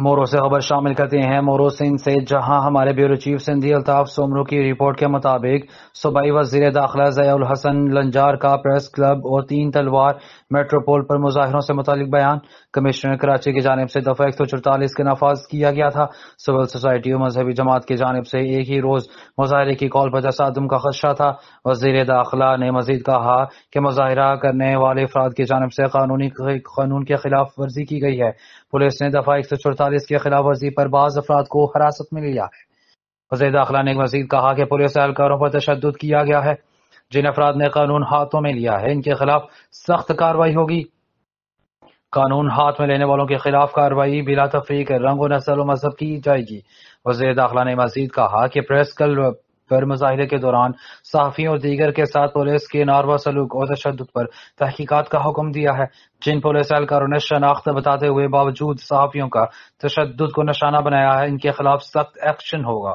مورو سے خبر شامل کرتے ہیں مورو سندھ سے جہاں ہمارے بیورو چیف سندھی الطاف سومرو کی رپورٹ کے مطابق صوبائی وزیر داخلہ ضیاء الحسن لنجار کا پریس کلب اور تین تلوار میٹروپول پر مظاہروں سے متعلق بیان کراچی جانب سے دفعہ ایک سو چڑتالیس کے نفاذ کیا گیا تھا سول سوسائٹی اور مذہبی جماعت کی جانب سے ایک ہی روز مظاہرے کی کال پر تصادم کا خدشہ تھا وزیر داخلہ نے مزید کہا کہ مظاہرہ کرنے والے افراد کی جانب سے قانونی قانون کے خلاف ورزی کی گئی ہے پولیس نے دفعہ ایک سو سینتالیس کے خلاف ورزی پر بعض افراد کو حراست میں لیا ہے وزیر داخلہ نے مزید کہا کہ پولیس اہلکاروں پر تشدد کیا گیا ہے جن افراد نے قانون ہاتھوں میں لیا ہے ان کے خلاف سخت کاروائی ہوگی قانون ہاتھ میں لینے والوں کے خلاف کاروائی بلا تفریق رنگ و نسل و مذہب کی جائے گی وزیر داخلہ نے مزید کہا کہ پریس کلب پر مظاہرے کے دوران صحافیوں اور دیگر کے ساتھ پولیس کے ناروا سلوک اور تشدد پر تحقیقات کا حکم دیا ہے جن پولیس اہلکاروں نے شناخت بتاتے ہوئے باوجود صحافیوں کا تشدد کو نشانہ بنایا ہے ان کے خلاف سخت ایکشن ہوگا